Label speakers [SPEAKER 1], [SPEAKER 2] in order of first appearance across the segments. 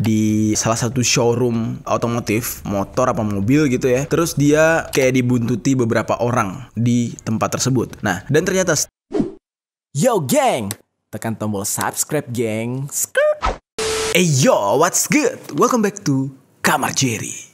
[SPEAKER 1] di salah satu showroom otomotif motor apa mobil gitu ya terus dia kayak dibuntuti beberapa orang di tempat tersebut nah dan ternyata yo geng tekan tombol subscribe geng Skrr. Hey eh, yo, what's good? Welcome back to Kamar Jerry.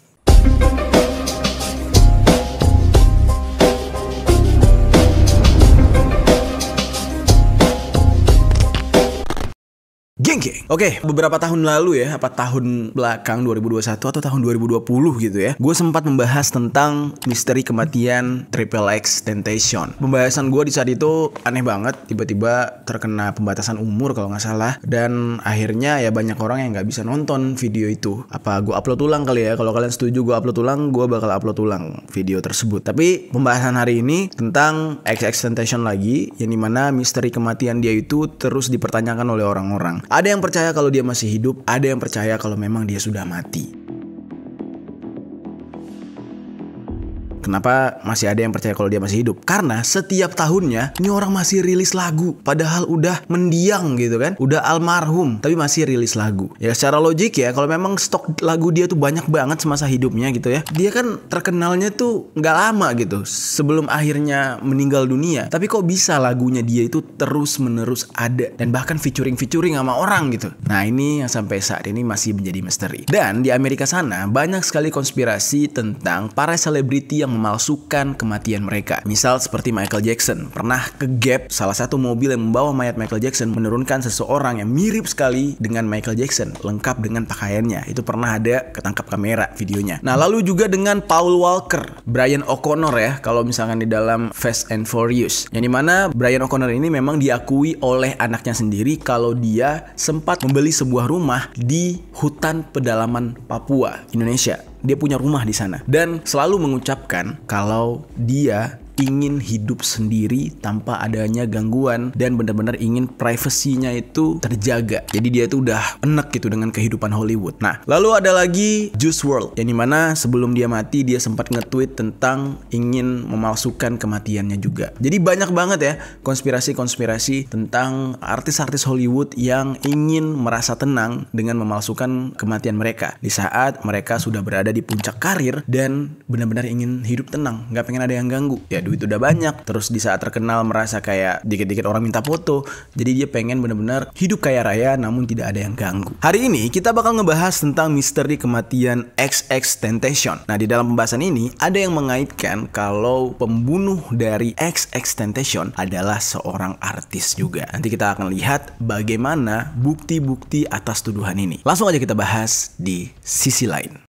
[SPEAKER 1] Geng geng. Oke, beberapa tahun lalu ya, apa tahun belakang 2021 atau tahun 2020 gitu ya. Gue sempat membahas tentang misteri kematian Triple X Temptation. Pembahasan gue di saat itu aneh banget, tiba-tiba terkena pembatasan umur kalau nggak salah dan akhirnya ya banyak orang yang nggak bisa nonton video itu. Apa gue upload ulang kali ya? Kalau kalian setuju gue upload ulang, gue bakal upload ulang video tersebut. Tapi pembahasan hari ini tentang XX Tentation lagi yang dimana misteri kematian dia itu terus dipertanyakan oleh orang-orang. Ada yang percaya kalau dia masih hidup, ada yang percaya kalau memang dia sudah mati. Kenapa masih ada yang percaya kalau dia masih hidup? Karena setiap tahunnya ini orang masih rilis lagu, padahal udah mendiang gitu kan, udah almarhum, tapi masih rilis lagu. Ya secara logik ya, kalau memang stok lagu dia tuh banyak banget semasa hidupnya gitu ya, dia kan terkenalnya tuh nggak lama gitu, sebelum akhirnya meninggal dunia. Tapi kok bisa lagunya dia itu terus menerus ada dan bahkan featuring featuring sama orang gitu. Nah ini yang sampai saat ini masih menjadi misteri. Dan di Amerika sana banyak sekali konspirasi tentang para selebriti yang memalsukan kematian mereka. Misal seperti Michael Jackson pernah ke gap salah satu mobil yang membawa mayat Michael Jackson menurunkan seseorang yang mirip sekali dengan Michael Jackson lengkap dengan pakaiannya. Itu pernah ada ketangkap kamera videonya. Nah lalu juga dengan Paul Walker, Brian O'Connor ya kalau misalkan di dalam Fast and Furious. Yang dimana Brian O'Connor ini memang diakui oleh anaknya sendiri kalau dia sempat membeli sebuah rumah di hutan pedalaman Papua, Indonesia dia punya rumah di sana dan selalu mengucapkan kalau dia ingin hidup sendiri tanpa adanya gangguan dan benar-benar ingin privasinya itu terjaga. Jadi dia tuh udah enek gitu dengan kehidupan Hollywood. Nah, lalu ada lagi Juice World yang dimana sebelum dia mati dia sempat nge-tweet tentang ingin memalsukan kematiannya juga. Jadi banyak banget ya konspirasi-konspirasi tentang artis-artis Hollywood yang ingin merasa tenang dengan memalsukan kematian mereka di saat mereka sudah berada di puncak karir dan benar-benar ingin hidup tenang, nggak pengen ada yang ganggu. Ya duit udah banyak terus di saat terkenal merasa kayak dikit-dikit orang minta foto jadi dia pengen bener-bener hidup kaya raya namun tidak ada yang ganggu hari ini kita bakal ngebahas tentang misteri kematian XX Tentation nah di dalam pembahasan ini ada yang mengaitkan kalau pembunuh dari XX Tentation adalah seorang artis juga nanti kita akan lihat bagaimana bukti-bukti atas tuduhan ini langsung aja kita bahas di sisi lain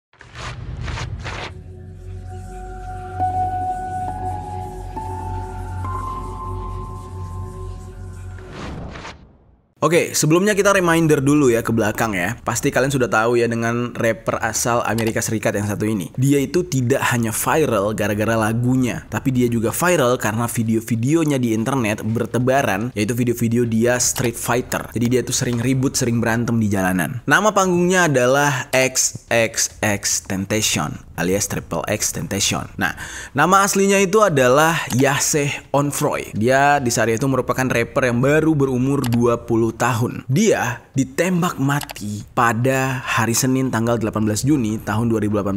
[SPEAKER 1] Oke, sebelumnya kita reminder dulu ya ke belakang ya. Pasti kalian sudah tahu ya dengan rapper asal Amerika Serikat yang satu ini. Dia itu tidak hanya viral gara-gara lagunya, tapi dia juga viral karena video-videonya di internet bertebaran, yaitu video-video dia street fighter. Jadi dia tuh sering ribut, sering berantem di jalanan. Nama panggungnya adalah XXX Temptation alias Triple X Temptation. Nah, nama aslinya itu adalah Yaseh Onfroy. Dia di saat itu merupakan rapper yang baru berumur 20 tahun. Dia ditembak mati pada hari Senin tanggal 18 Juni tahun 2018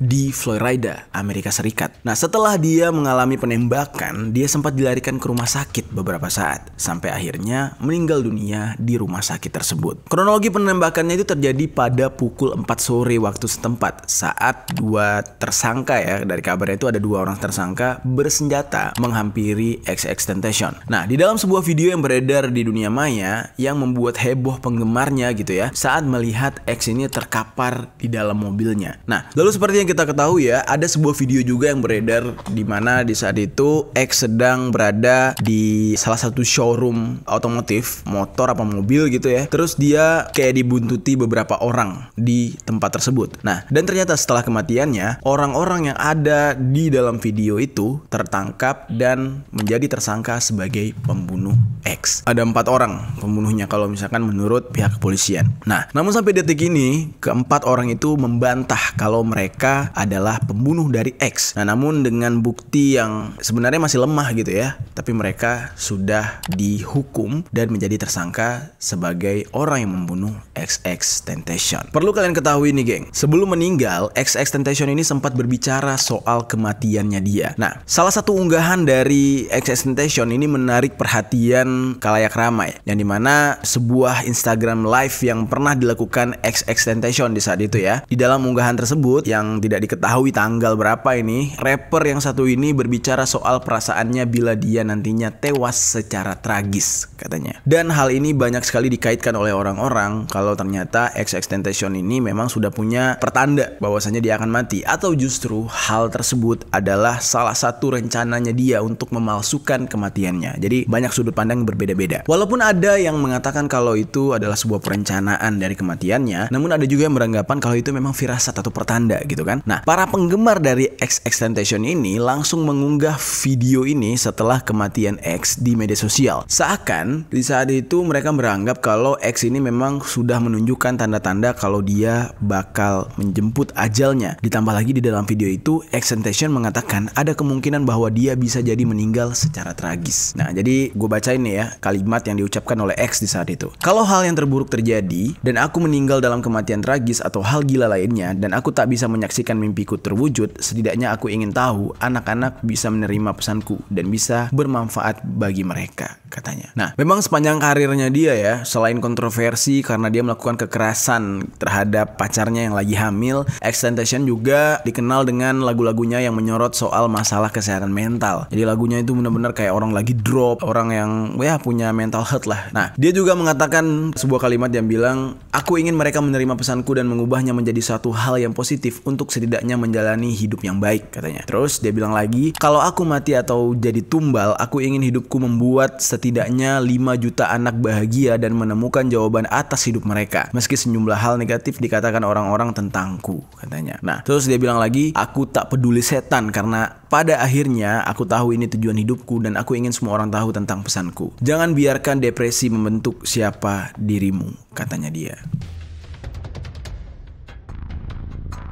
[SPEAKER 1] di Florida, Amerika Serikat. Nah, setelah dia mengalami penembakan, dia sempat dilarikan ke rumah sakit beberapa saat sampai akhirnya meninggal dunia di rumah sakit tersebut. Kronologi penembakannya itu terjadi pada pukul 4 sore waktu setempat saat dua tersangka ya dari kabarnya itu ada dua orang tersangka bersenjata menghampiri XX Tentation. Nah, di dalam sebuah video yang beredar di dunia maya yang membuat heboh peng penggemarnya gitu ya saat melihat X ini terkapar di dalam mobilnya. Nah, lalu seperti yang kita ketahui ya, ada sebuah video juga yang beredar di mana di saat itu X sedang berada di salah satu showroom otomotif, motor apa mobil gitu ya. Terus dia kayak dibuntuti beberapa orang di tempat tersebut. Nah, dan ternyata setelah kematiannya, orang-orang yang ada di dalam video itu tertangkap dan menjadi tersangka sebagai pembunuh X. Ada empat orang pembunuhnya kalau misalkan menurut pihak kepolisian. Nah, namun sampai detik ini, keempat orang itu membantah kalau mereka adalah pembunuh dari X. Nah, namun dengan bukti yang sebenarnya masih lemah gitu ya, tapi mereka sudah dihukum dan menjadi tersangka sebagai orang yang membunuh XX Tentation. Perlu kalian ketahui nih, geng. Sebelum meninggal, XX Tentation ini sempat berbicara soal kematiannya dia. Nah, salah satu unggahan dari XX Tentation ini menarik perhatian kalayak ramai, yang dimana sebuah Instagram Instagram Live yang pernah dilakukan XXXTentacion di saat itu ya. Di dalam unggahan tersebut yang tidak diketahui tanggal berapa ini, rapper yang satu ini berbicara soal perasaannya bila dia nantinya tewas secara tragis katanya. Dan hal ini banyak sekali dikaitkan oleh orang-orang kalau ternyata XXXTentacion ini memang sudah punya pertanda bahwasanya dia akan mati atau justru hal tersebut adalah salah satu rencananya dia untuk memalsukan kematiannya. Jadi banyak sudut pandang berbeda-beda. Walaupun ada yang mengatakan kalau itu adalah adalah sebuah perencanaan dari kematiannya, namun ada juga yang beranggapan kalau itu memang firasat atau pertanda gitu kan. Nah, para penggemar dari X Extentation ini langsung mengunggah video ini setelah kematian X di media sosial. Seakan di saat itu mereka beranggap kalau X ini memang sudah menunjukkan tanda-tanda kalau dia bakal menjemput ajalnya. Ditambah lagi di dalam video itu, Extentation mengatakan ada kemungkinan bahwa dia bisa jadi meninggal secara tragis. Nah, jadi gue bacain nih ya kalimat yang diucapkan oleh X di saat itu. Kalau hal yang terburuk terjadi dan aku meninggal dalam kematian tragis atau hal gila lainnya dan aku tak bisa menyaksikan mimpiku terwujud, setidaknya aku ingin tahu anak-anak bisa menerima pesanku dan bisa bermanfaat bagi mereka, katanya. Nah, memang sepanjang karirnya dia ya, selain kontroversi karena dia melakukan kekerasan terhadap pacarnya yang lagi hamil, Extentation juga dikenal dengan lagu-lagunya yang menyorot soal masalah kesehatan mental. Jadi lagunya itu benar-benar kayak orang lagi drop, orang yang ya punya mental health lah. Nah, dia juga mengatakan sebuah kalimat yang bilang, "Aku ingin mereka menerima pesanku dan mengubahnya menjadi satu hal yang positif untuk setidaknya menjalani hidup yang baik," katanya. Terus dia bilang lagi, "Kalau aku mati atau jadi tumbal, aku ingin hidupku membuat setidaknya 5 juta anak bahagia dan menemukan jawaban atas hidup mereka, meski sejumlah hal negatif dikatakan orang-orang tentangku," katanya. Nah, terus dia bilang lagi, "Aku tak peduli setan karena pada akhirnya aku tahu ini tujuan hidupku dan aku ingin semua orang tahu tentang pesanku. Jangan biarkan depresi membentuk siapa dirimu, katanya dia.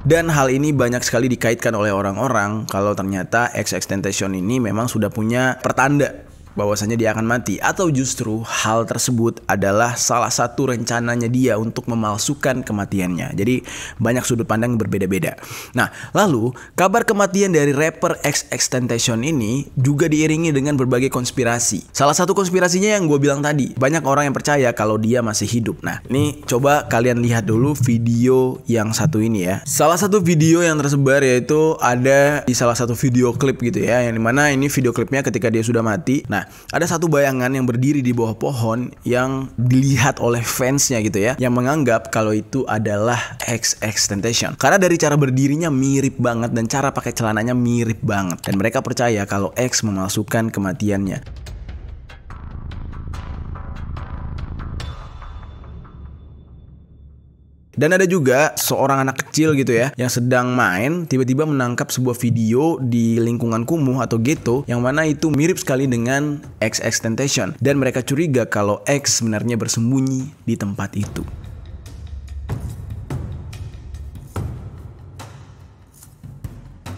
[SPEAKER 1] Dan hal ini banyak sekali dikaitkan oleh orang-orang kalau ternyata XXXTentacion ini memang sudah punya pertanda bahwasanya dia akan mati atau justru hal tersebut adalah salah satu rencananya dia untuk memalsukan kematiannya. Jadi banyak sudut pandang berbeda-beda. Nah, lalu kabar kematian dari rapper XXXTentacion ini juga diiringi dengan berbagai konspirasi. Salah satu konspirasinya yang gue bilang tadi, banyak orang yang percaya kalau dia masih hidup. Nah, ini coba kalian lihat dulu video yang satu ini ya. Salah satu video yang tersebar yaitu ada di salah satu video klip gitu ya, yang dimana ini video klipnya ketika dia sudah mati. Nah, ada satu bayangan yang berdiri di bawah pohon yang dilihat oleh fansnya gitu ya, yang menganggap kalau itu adalah XX Temptation. Karena dari cara berdirinya mirip banget dan cara pakai celananya mirip banget. Dan mereka percaya kalau X memalsukan kematiannya. Dan ada juga seorang anak kecil gitu ya yang sedang main tiba-tiba menangkap sebuah video di lingkungan kumuh atau ghetto yang mana itu mirip sekali dengan XX Temptation dan mereka curiga kalau X sebenarnya bersembunyi di tempat itu.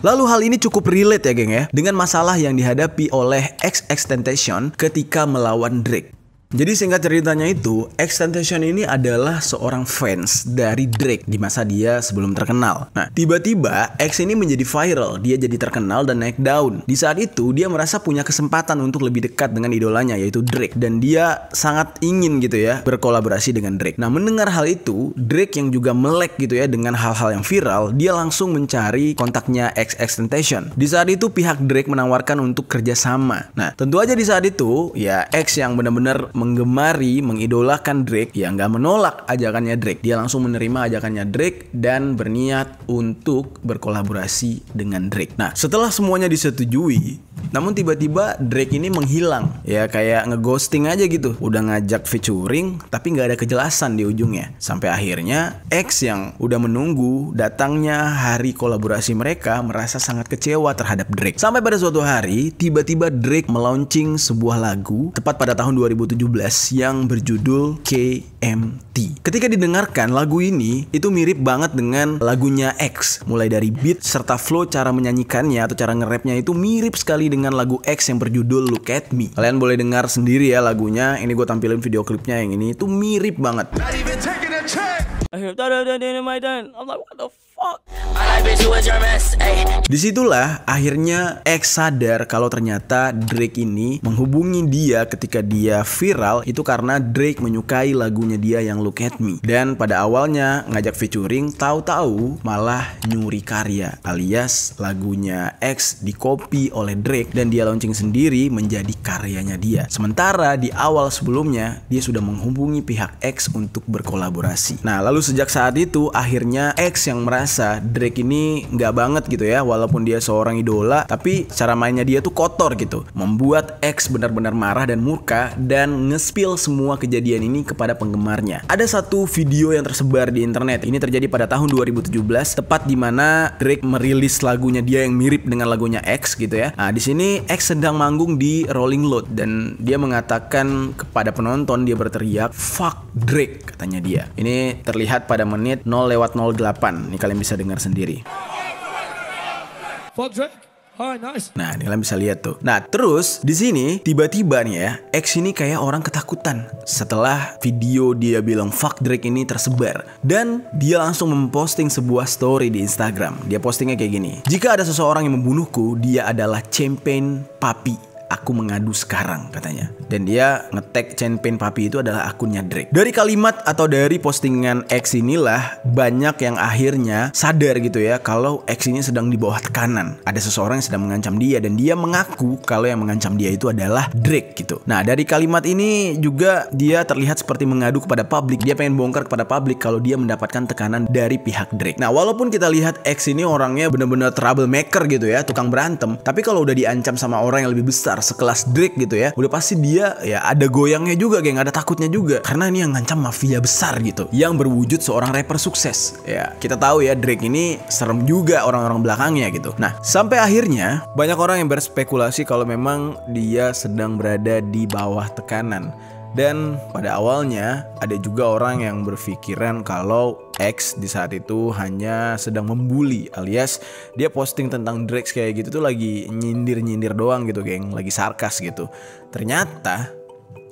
[SPEAKER 1] Lalu hal ini cukup relate ya geng ya dengan masalah yang dihadapi oleh XXXTentacion ketika melawan Drake. Jadi singkat ceritanya itu, X ini adalah seorang fans dari Drake di masa dia sebelum terkenal. Nah, tiba-tiba X ini menjadi viral, dia jadi terkenal dan naik daun. Di saat itu, dia merasa punya kesempatan untuk lebih dekat dengan idolanya yaitu Drake dan dia sangat ingin gitu ya berkolaborasi dengan Drake. Nah, mendengar hal itu, Drake yang juga melek gitu ya dengan hal-hal yang viral, dia langsung mencari kontaknya X Extentation. Di saat itu pihak Drake menawarkan untuk kerjasama. Nah, tentu aja di saat itu ya X yang benar-benar menggemari, mengidolakan Drake, ya nggak menolak ajakannya Drake. Dia langsung menerima ajakannya Drake dan berniat untuk berkolaborasi dengan Drake. Nah, setelah semuanya disetujui, namun tiba-tiba Drake ini menghilang, ya kayak ngeghosting aja gitu. Udah ngajak featuring, tapi nggak ada kejelasan di ujungnya. Sampai akhirnya X yang udah menunggu datangnya hari kolaborasi mereka merasa sangat kecewa terhadap Drake. Sampai pada suatu hari, tiba-tiba Drake melaunching sebuah lagu tepat pada tahun 2017 yang berjudul KMT. Ketika didengarkan lagu ini, itu mirip banget dengan lagunya X. Mulai dari beat serta flow cara menyanyikannya atau cara nge-rapnya itu mirip sekali dengan lagu X yang berjudul Look At Me. Kalian boleh dengar sendiri ya lagunya. Ini gue tampilin video klipnya yang ini. Itu mirip banget. Disitulah akhirnya X sadar kalau ternyata Drake ini menghubungi dia ketika dia viral itu karena Drake menyukai lagunya dia yang Look At Me. Dan pada awalnya ngajak featuring tahu-tahu malah nyuri karya alias lagunya X di copy oleh Drake dan dia launching sendiri menjadi karyanya dia. Sementara di awal sebelumnya dia sudah menghubungi pihak X untuk berkolaborasi. Nah lalu sejak saat itu akhirnya X yang merasa biasa Drake ini nggak banget gitu ya walaupun dia seorang idola tapi cara mainnya dia tuh kotor gitu membuat X benar-benar marah dan murka dan ngespil semua kejadian ini kepada penggemarnya ada satu video yang tersebar di internet ini terjadi pada tahun 2017 tepat di mana Drake merilis lagunya dia yang mirip dengan lagunya X gitu ya nah di sini X sedang manggung di Rolling Loud dan dia mengatakan kepada penonton dia berteriak fuck Drake katanya dia ini terlihat pada menit 0 lewat 08 ini kalian bisa dengar sendiri. Nah, ini kalian bisa lihat tuh. Nah, terus di sini tiba-tiba nih ya, X ini kayak orang ketakutan setelah video dia bilang fuck Drake ini tersebar dan dia langsung memposting sebuah story di Instagram. Dia postingnya kayak gini. Jika ada seseorang yang membunuhku, dia adalah champion papi. Aku mengadu sekarang katanya dan dia ngetek Champagne Papi itu adalah akunnya Drake. Dari kalimat atau dari postingan X inilah banyak yang akhirnya sadar gitu ya kalau X ini sedang di bawah tekanan. Ada seseorang yang sedang mengancam dia dan dia mengaku kalau yang mengancam dia itu adalah Drake gitu. Nah, dari kalimat ini juga dia terlihat seperti mengadu kepada publik. Dia pengen bongkar kepada publik kalau dia mendapatkan tekanan dari pihak Drake. Nah, walaupun kita lihat X ini orangnya benar-benar troublemaker gitu ya, tukang berantem, tapi kalau udah diancam sama orang yang lebih besar sekelas Drake gitu ya, udah pasti dia dia ya ada goyangnya juga geng ada takutnya juga karena ini yang ngancam mafia besar gitu yang berwujud seorang rapper sukses ya kita tahu ya Drake ini serem juga orang-orang belakangnya gitu nah sampai akhirnya banyak orang yang berspekulasi kalau memang dia sedang berada di bawah tekanan dan pada awalnya ada juga orang yang berpikiran kalau X di saat itu hanya sedang membuli alias dia posting tentang Drake kayak gitu tuh lagi nyindir-nyindir doang gitu geng, lagi sarkas gitu. Ternyata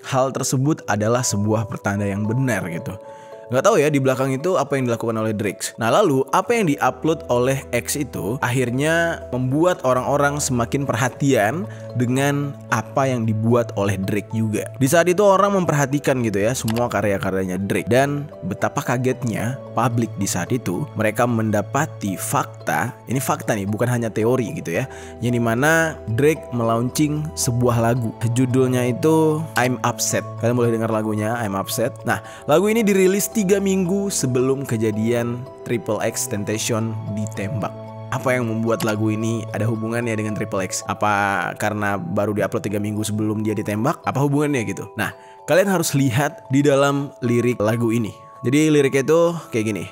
[SPEAKER 1] hal tersebut adalah sebuah pertanda yang benar gitu. Nggak tahu ya di belakang itu apa yang dilakukan oleh Drake. Nah lalu apa yang diupload oleh X itu akhirnya membuat orang-orang semakin perhatian dengan apa yang dibuat oleh Drake juga. Di saat itu orang memperhatikan gitu ya semua karya-karyanya Drake dan betapa kagetnya publik di saat itu mereka mendapati fakta ini fakta nih bukan hanya teori gitu ya yang dimana Drake melaunching sebuah lagu judulnya itu I'm Upset kalian boleh dengar lagunya I'm Upset nah lagu ini dirilis tiga minggu sebelum kejadian Triple X Temptation ditembak. Apa yang membuat lagu ini ada hubungannya dengan Triple X? Apa karena baru diupload tiga minggu sebelum dia ditembak? Apa hubungannya gitu? Nah, kalian harus lihat di dalam lirik lagu ini. Jadi liriknya itu kayak gini.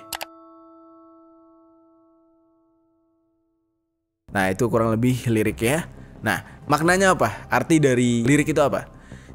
[SPEAKER 1] Nah, itu kurang lebih liriknya. Nah, maknanya apa? Arti dari lirik itu apa?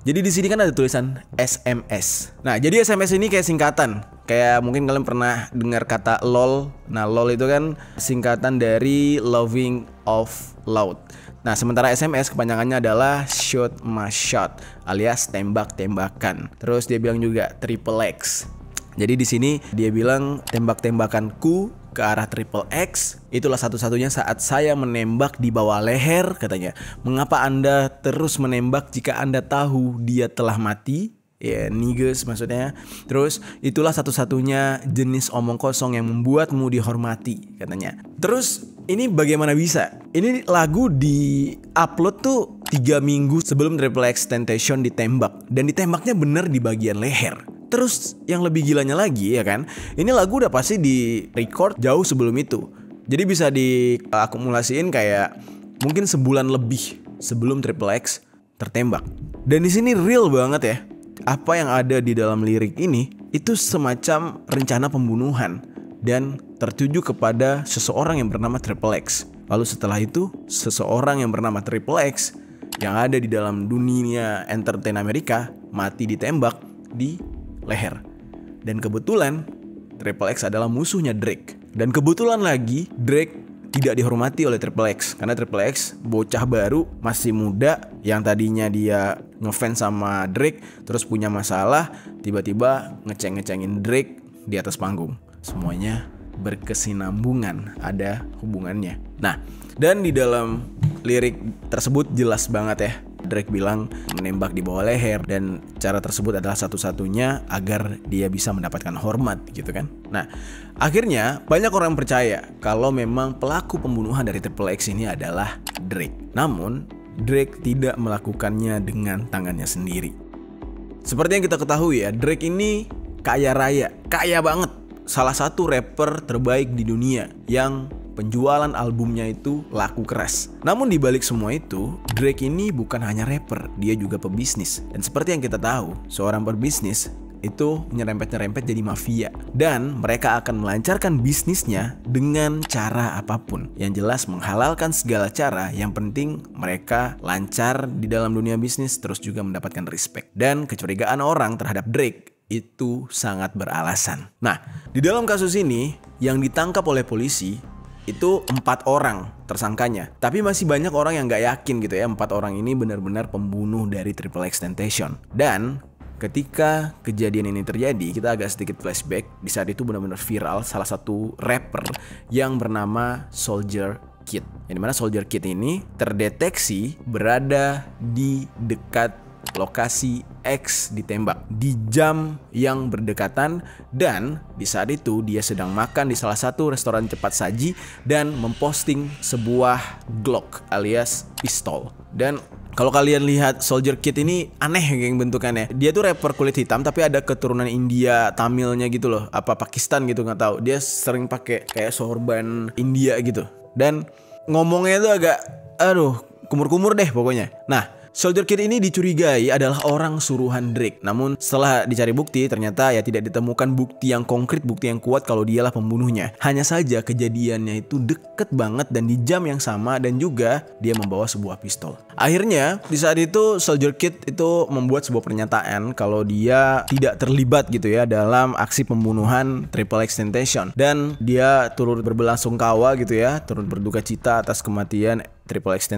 [SPEAKER 1] Jadi di sini kan ada tulisan SMS. Nah, jadi SMS ini kayak singkatan. Kayak mungkin kalian pernah dengar kata LOL. Nah, LOL itu kan singkatan dari Loving of Loud. Nah, sementara SMS kepanjangannya adalah Shoot My Shot alias tembak-tembakan. Terus dia bilang juga Triple X. Jadi di sini dia bilang tembak-tembakanku ke arah triple X. Itulah satu-satunya saat saya menembak di bawah leher katanya. Mengapa Anda terus menembak jika Anda tahu dia telah mati? ya yeah, niggas maksudnya. Terus itulah satu-satunya jenis omong kosong yang membuatmu dihormati katanya. Terus ini bagaimana bisa? Ini lagu di upload tuh tiga minggu sebelum Triple X Temptation ditembak dan ditembaknya bener di bagian leher. Terus yang lebih gilanya lagi ya kan, ini lagu udah pasti di record jauh sebelum itu. Jadi bisa diakumulasiin kayak mungkin sebulan lebih sebelum Triple X tertembak. Dan di sini real banget ya. Apa yang ada di dalam lirik ini itu semacam rencana pembunuhan dan tertuju kepada seseorang yang bernama Triple X. Lalu setelah itu, seseorang yang bernama Triple X yang ada di dalam dunia entertain Amerika mati ditembak di leher. Dan kebetulan, Triple X adalah musuhnya Drake. Dan kebetulan lagi, Drake tidak dihormati oleh Triple X karena Triple X bocah baru masih muda yang tadinya dia ngefans sama Drake terus punya masalah tiba-tiba ngeceng-ngecengin Drake di atas panggung semuanya berkesinambungan ada hubungannya nah dan di dalam lirik tersebut jelas banget ya Drake bilang menembak di bawah leher dan cara tersebut adalah satu-satunya agar dia bisa mendapatkan hormat gitu kan. Nah, akhirnya banyak orang percaya kalau memang pelaku pembunuhan dari Triple X ini adalah Drake. Namun, Drake tidak melakukannya dengan tangannya sendiri. Seperti yang kita ketahui ya, Drake ini kaya raya, kaya banget. Salah satu rapper terbaik di dunia yang penjualan albumnya itu laku keras. Namun dibalik semua itu, Drake ini bukan hanya rapper, dia juga pebisnis. Dan seperti yang kita tahu, seorang pebisnis itu nyerempet-nyerempet jadi mafia dan mereka akan melancarkan bisnisnya dengan cara apapun yang jelas menghalalkan segala cara yang penting mereka lancar di dalam dunia bisnis terus juga mendapatkan respect dan kecurigaan orang terhadap Drake itu sangat beralasan. Nah, di dalam kasus ini yang ditangkap oleh polisi itu empat orang tersangkanya. Tapi masih banyak orang yang nggak yakin gitu ya empat orang ini benar-benar pembunuh dari Triple X Temptation. Dan ketika kejadian ini terjadi, kita agak sedikit flashback. Di saat itu benar-benar viral salah satu rapper yang bernama Soldier Kid. Yang dimana Soldier Kid ini terdeteksi berada di dekat lokasi X ditembak di jam yang berdekatan dan di saat itu dia sedang makan di salah satu restoran cepat saji dan memposting sebuah Glock alias pistol. Dan kalau kalian lihat Soldier Kid ini aneh geng bentukannya. Dia tuh rapper kulit hitam tapi ada keturunan India, Tamilnya gitu loh, apa Pakistan gitu nggak tahu. Dia sering pakai kayak sorban India gitu. Dan ngomongnya tuh agak aduh kumur-kumur deh pokoknya. Nah, Soldier Kid ini dicurigai adalah orang suruhan Drake. Namun setelah dicari bukti, ternyata ya tidak ditemukan bukti yang konkret, bukti yang kuat kalau dialah pembunuhnya. Hanya saja kejadiannya itu deket banget dan di jam yang sama dan juga dia membawa sebuah pistol. Akhirnya di saat itu Soldier Kid itu membuat sebuah pernyataan kalau dia tidak terlibat gitu ya dalam aksi pembunuhan Triple X Tentation. dan dia turut berbelasungkawa gitu ya, turut berduka cita atas kematian Triple X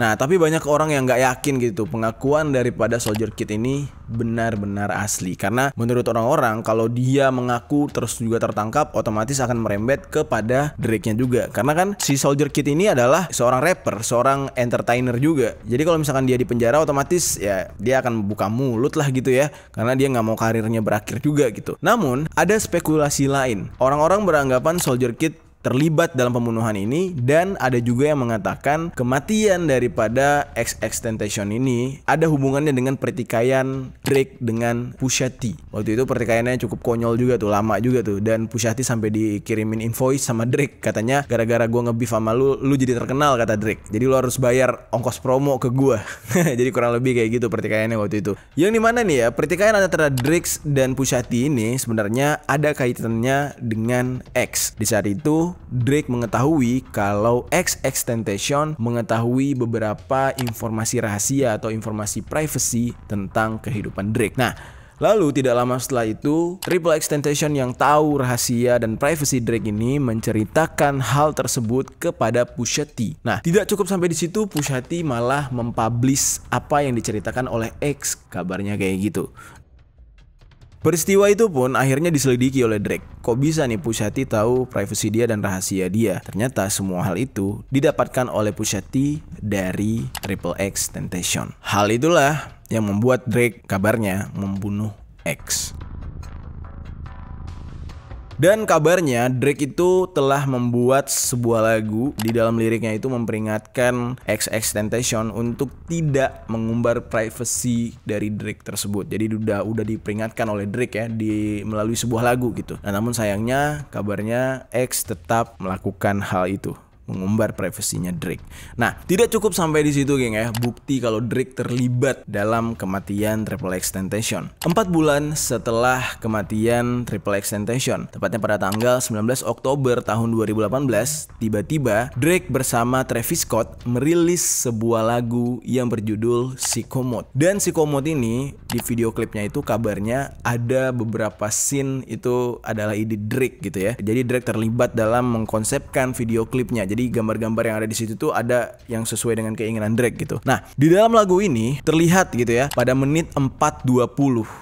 [SPEAKER 1] Nah, tapi banyak orang yang nggak yakin gitu pengakuan daripada Soldier Kid ini benar-benar asli. Karena menurut orang-orang kalau dia mengaku terus juga tertangkap, otomatis akan merembet kepada Drake-nya juga. Karena kan si Soldier Kid ini adalah seorang rapper, seorang entertainer juga. Jadi kalau misalkan dia di penjara, otomatis ya dia akan buka mulut lah gitu ya. Karena dia nggak mau karirnya berakhir juga gitu. Namun ada spekulasi lain. Orang-orang beranggapan Soldier Kid terlibat dalam pembunuhan ini dan ada juga yang mengatakan kematian daripada XXXTentacion ini ada hubungannya dengan pertikaian Drake dengan Pusha Waktu itu pertikaiannya cukup konyol juga tuh, lama juga tuh dan Pusha sampai dikirimin invoice sama Drake katanya gara-gara gue ngebeef sama lu lu jadi terkenal kata Drake. Jadi lu harus bayar ongkos promo ke gua. jadi kurang lebih kayak gitu pertikaiannya waktu itu. Yang di mana nih ya? Pertikaian antara Drake dan Pusha ini sebenarnya ada kaitannya dengan X. Di saat itu Drake mengetahui kalau ex-extentation mengetahui beberapa informasi rahasia atau informasi privacy tentang kehidupan Drake. Nah, Lalu tidak lama setelah itu, Triple X yang tahu rahasia dan privacy Drake ini menceritakan hal tersebut kepada Pusha T. Nah, tidak cukup sampai di situ, Pusha T malah mempublish apa yang diceritakan oleh X, kabarnya kayak gitu. Peristiwa itu pun akhirnya diselidiki oleh Drake. Kok bisa nih Pusyati tahu privasi dia dan rahasia dia? Ternyata semua hal itu didapatkan oleh Pusyati dari Triple X Temptation. Hal itulah yang membuat Drake kabarnya membunuh X. Dan kabarnya Drake itu telah membuat sebuah lagu di dalam liriknya itu memperingatkan Tentation untuk tidak mengumbar privacy dari Drake tersebut. Jadi udah udah diperingatkan oleh Drake ya di melalui sebuah lagu gitu. Nah, namun sayangnya kabarnya X tetap melakukan hal itu mengumbar privasinya Drake. Nah, tidak cukup sampai di situ, geng ya. Bukti kalau Drake terlibat dalam kematian Triple X Tentation. Empat bulan setelah kematian Triple X Tentation, tepatnya pada tanggal 19 Oktober tahun 2018, tiba-tiba Drake bersama Travis Scott merilis sebuah lagu yang berjudul Mode. Dan Mode ini di video klipnya itu kabarnya ada beberapa scene itu adalah ide Drake gitu ya. Jadi Drake terlibat dalam mengkonsepkan video klipnya. Jadi jadi gambar-gambar yang ada di situ tuh ada yang sesuai dengan keinginan Drake gitu. Nah, di dalam lagu ini terlihat gitu ya pada menit 4.20.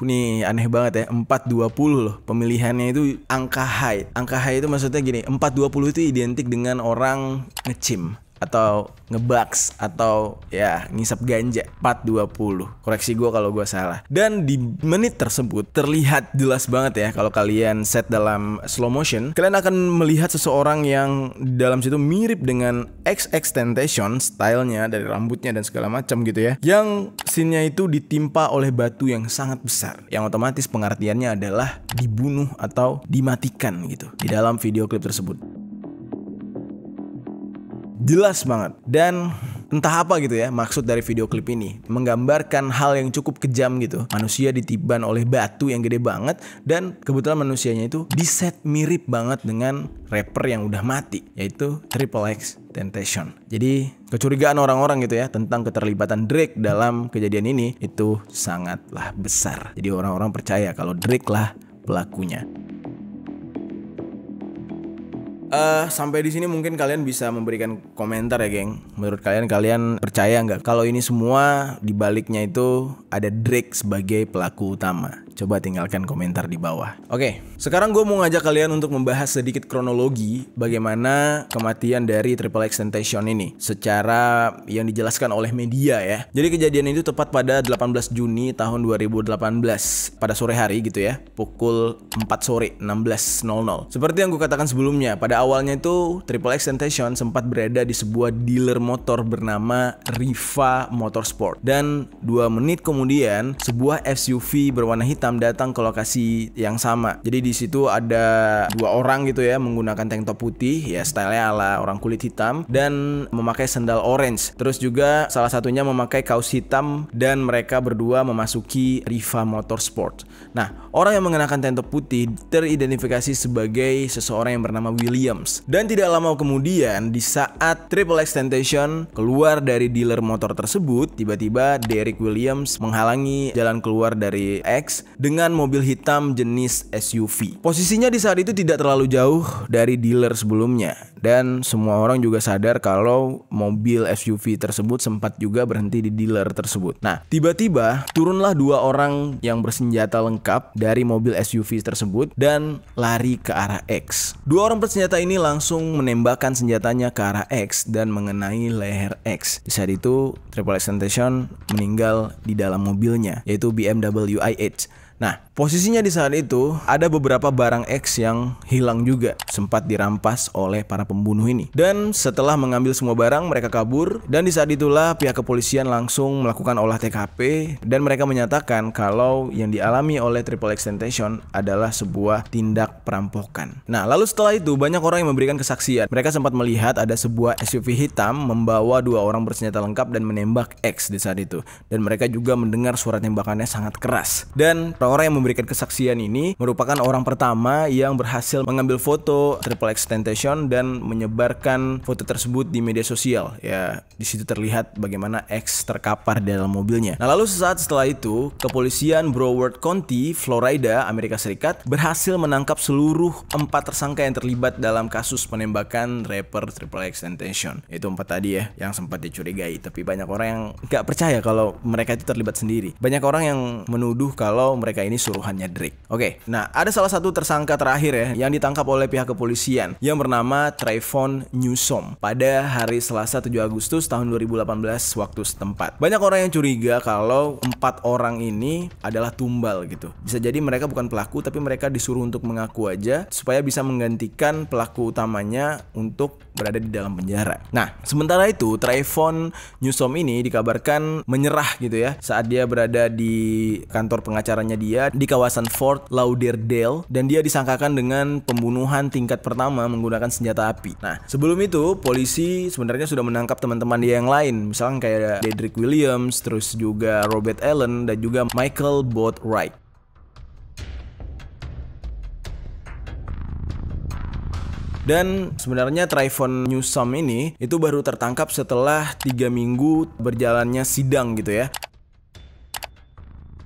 [SPEAKER 1] Nih aneh banget ya, 4.20 loh. Pemilihannya itu angka high. Angka high itu maksudnya gini, 4.20 itu identik dengan orang ngecim atau ngebaks atau ya ngisap ganja 420 koreksi gue kalau gue salah dan di menit tersebut terlihat jelas banget ya kalau kalian set dalam slow motion kalian akan melihat seseorang yang dalam situ mirip dengan X Temptation stylenya dari rambutnya dan segala macam gitu ya yang sinnya itu ditimpa oleh batu yang sangat besar yang otomatis pengertiannya adalah dibunuh atau dimatikan gitu di dalam video klip tersebut jelas banget dan entah apa gitu ya maksud dari video klip ini menggambarkan hal yang cukup kejam gitu manusia ditiban oleh batu yang gede banget dan kebetulan manusianya itu diset mirip banget dengan rapper yang udah mati yaitu Triple X Temptation jadi kecurigaan orang-orang gitu ya tentang keterlibatan Drake dalam kejadian ini itu sangatlah besar jadi orang-orang percaya kalau Drake lah pelakunya. Uh, sampai di sini mungkin kalian bisa memberikan komentar ya, geng. Menurut kalian kalian percaya nggak kalau ini semua dibaliknya itu ada Drake sebagai pelaku utama? Coba tinggalkan komentar di bawah. Oke, sekarang gue mau ngajak kalian untuk membahas sedikit kronologi bagaimana kematian dari Triple X Temptation ini secara yang dijelaskan oleh media ya. Jadi kejadian itu tepat pada 18 Juni tahun 2018 pada sore hari gitu ya, pukul 4 sore 16.00. Seperti yang gue katakan sebelumnya, pada awalnya itu Triple X Temptation sempat berada di sebuah dealer motor bernama Riva Motorsport dan dua menit kemudian sebuah SUV berwarna hitam hitam datang ke lokasi yang sama. Jadi di situ ada dua orang gitu ya menggunakan tank top putih ya stylenya ala orang kulit hitam dan memakai sendal orange. Terus juga salah satunya memakai kaos hitam dan mereka berdua memasuki Riva Motorsport. Nah, orang yang mengenakan tank top putih teridentifikasi sebagai seseorang yang bernama Williams. Dan tidak lama kemudian di saat Triple X Temptation keluar dari dealer motor tersebut, tiba-tiba Derek Williams menghalangi jalan keluar dari X dengan mobil hitam jenis SUV. Posisinya di saat itu tidak terlalu jauh dari dealer sebelumnya dan semua orang juga sadar kalau mobil SUV tersebut sempat juga berhenti di dealer tersebut. Nah, tiba-tiba turunlah dua orang yang bersenjata lengkap dari mobil SUV tersebut dan lari ke arah X. Dua orang bersenjata ini langsung menembakkan senjatanya ke arah X dan mengenai leher X. Di saat itu Triple X Temptation meninggal di dalam mobilnya yaitu BMW i8. Nah, Posisinya di saat itu, ada beberapa barang X yang hilang juga, sempat dirampas oleh para pembunuh ini. Dan setelah mengambil semua barang, mereka kabur. Dan di saat itulah pihak kepolisian langsung melakukan olah TKP dan mereka menyatakan kalau yang dialami oleh Triple X adalah sebuah tindak perampokan. Nah, lalu setelah itu banyak orang yang memberikan kesaksian. Mereka sempat melihat ada sebuah SUV hitam membawa dua orang bersenjata lengkap dan menembak X di saat itu. Dan mereka juga mendengar suara tembakannya sangat keras. Dan orang yang memberikan kesaksian ini merupakan orang pertama yang berhasil mengambil foto Triple X Temptation dan menyebarkan foto tersebut di media sosial. Ya, di situ terlihat bagaimana X terkapar di dalam mobilnya. Nah, lalu sesaat setelah itu, kepolisian Broward County, Florida, Amerika Serikat berhasil menangkap seluruh empat tersangka yang terlibat dalam kasus penembakan rapper Triple X Temptation. Itu empat tadi ya, yang sempat dicurigai. Tapi banyak orang yang nggak percaya kalau mereka itu terlibat sendiri. Banyak orang yang menuduh kalau mereka ini suruhannya Drake. Oke, nah ada salah satu tersangka terakhir ya yang ditangkap oleh pihak kepolisian yang bernama Trayvon Newsom pada hari Selasa 7 Agustus tahun 2018 waktu setempat. Banyak orang yang curiga kalau empat orang ini adalah tumbal gitu. Bisa jadi mereka bukan pelaku tapi mereka disuruh untuk mengaku aja supaya bisa menggantikan pelaku utamanya untuk berada di dalam penjara. Nah, sementara itu Trayvon Newsom ini dikabarkan menyerah gitu ya saat dia berada di kantor pengacaranya dia di di kawasan Fort Lauderdale dan dia disangkakan dengan pembunuhan tingkat pertama menggunakan senjata api. Nah, sebelum itu polisi sebenarnya sudah menangkap teman-teman dia yang lain, misalnya kayak Dedrick Williams, terus juga Robert Allen dan juga Michael Boatwright. Dan sebenarnya Trifon Newsom ini itu baru tertangkap setelah tiga minggu berjalannya sidang gitu ya.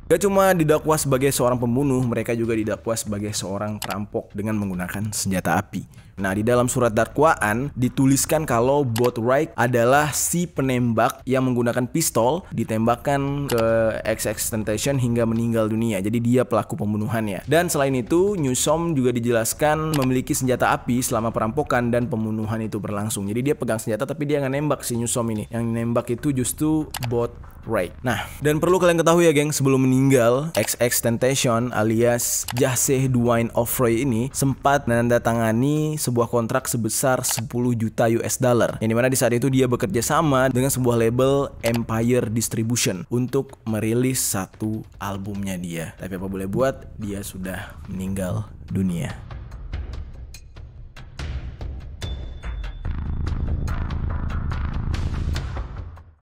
[SPEAKER 1] Gak cuma didakwa sebagai seorang pembunuh, mereka juga didakwa sebagai seorang perampok dengan menggunakan senjata api. Nah, di dalam surat dakwaan dituliskan kalau Bot Wright adalah si penembak yang menggunakan pistol ditembakkan ke XX Temptation hingga meninggal dunia. Jadi dia pelaku pembunuhannya. Dan selain itu, Newsom juga dijelaskan memiliki senjata api selama perampokan dan pembunuhan itu berlangsung. Jadi dia pegang senjata tapi dia nggak nembak si Newsom ini. Yang nembak itu justru Bot Right. Nah, dan perlu kalian ketahui ya geng, sebelum meninggal, XX Temptation alias Jaseh Dwayne Offroy ini sempat menandatangani sebuah kontrak sebesar 10 juta US dollar. Yang dimana di saat itu dia bekerja sama dengan sebuah label Empire Distribution untuk merilis satu albumnya dia. Tapi apa boleh buat, dia sudah meninggal dunia.